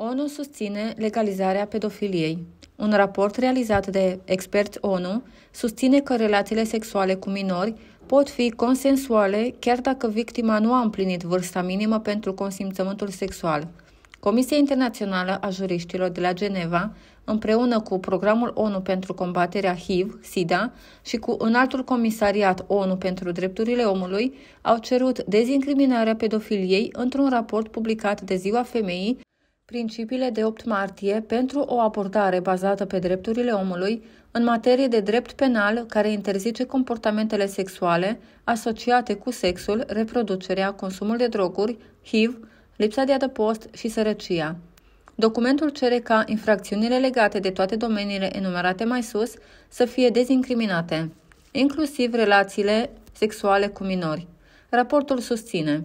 ONU susține legalizarea pedofiliei. Un raport realizat de expert ONU susține că relațiile sexuale cu minori pot fi consensuale chiar dacă victima nu a împlinit vârsta minimă pentru consimțământul sexual. Comisia Internațională a Juriștilor de la Geneva, împreună cu Programul ONU pentru combaterea HIV-SIDA și cu Înaltul Comisariat ONU pentru Drepturile Omului, au cerut dezincriminarea pedofiliei într-un raport publicat de Ziua Femeii Principiile de 8 martie pentru o abordare bazată pe drepturile omului în materie de drept penal care interzice comportamentele sexuale asociate cu sexul, reproducerea, consumul de droguri, HIV, lipsa de adăpost și sărăcia. Documentul cere ca infracțiunile legate de toate domeniile enumerate mai sus să fie dezincriminate, inclusiv relațiile sexuale cu minori. Raportul susține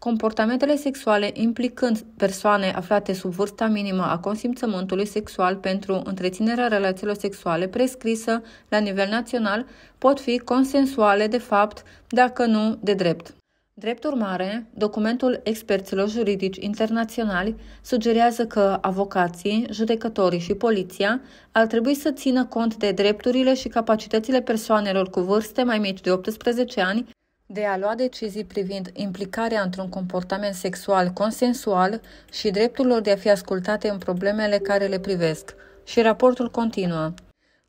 comportamentele sexuale implicând persoane aflate sub vârsta minimă a consimțământului sexual pentru întreținerea relațiilor sexuale prescrisă la nivel național pot fi consensuale de fapt, dacă nu de drept. Drept urmare, documentul experților juridici internaționali sugerează că avocații, judecătorii și poliția ar trebui să țină cont de drepturile și capacitățile persoanelor cu vârste mai mici de 18 ani de a lua decizii privind implicarea într-un comportament sexual consensual și dreptul lor de a fi ascultate în problemele care le privesc. Și raportul continuă.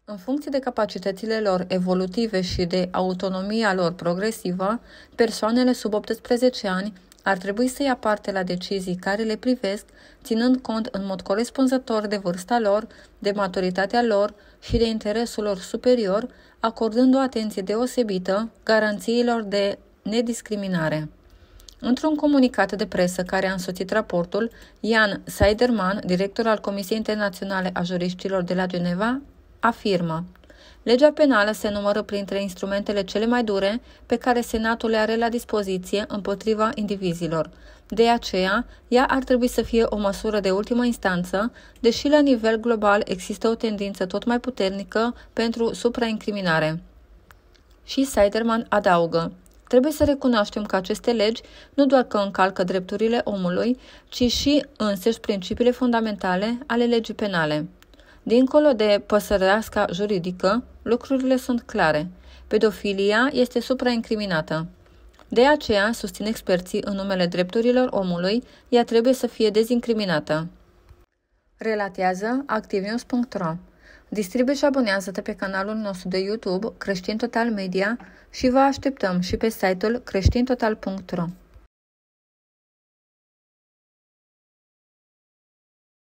În funcție de capacitățile lor evolutive și de autonomia lor progresivă, persoanele sub 18 ani ar trebui să ia parte la decizii care le privesc, ținând cont în mod corespunzător de vârsta lor, de maturitatea lor și de interesul lor superior, acordând o atenție deosebită garanțiilor de nediscriminare. Într-un comunicat de presă care a însoțit raportul, Jan Seiderman, director al Comisiei Internaționale a Juriștilor de la Geneva, afirmă Legea penală se numără printre instrumentele cele mai dure pe care Senatul le are la dispoziție împotriva indivizilor. De aceea, ea ar trebui să fie o măsură de ultimă instanță, deși la nivel global există o tendință tot mai puternică pentru supraincriminare. Și Seiderman adaugă. Trebuie să recunoaștem că aceste legi nu doar că încalcă drepturile omului, ci și însăși principiile fundamentale ale legii penale. Dincolo de păsăreasca juridică, lucrurile sunt clare. Pedofilia este supraincriminată. De aceea, susțin experții în numele drepturilor omului, ea trebuie să fie dezincriminată. Relatează activnews.ro Distribuie și abonează-te pe canalul nostru de YouTube Creștin Total Media și vă așteptăm și pe site-ul creștintotal.ro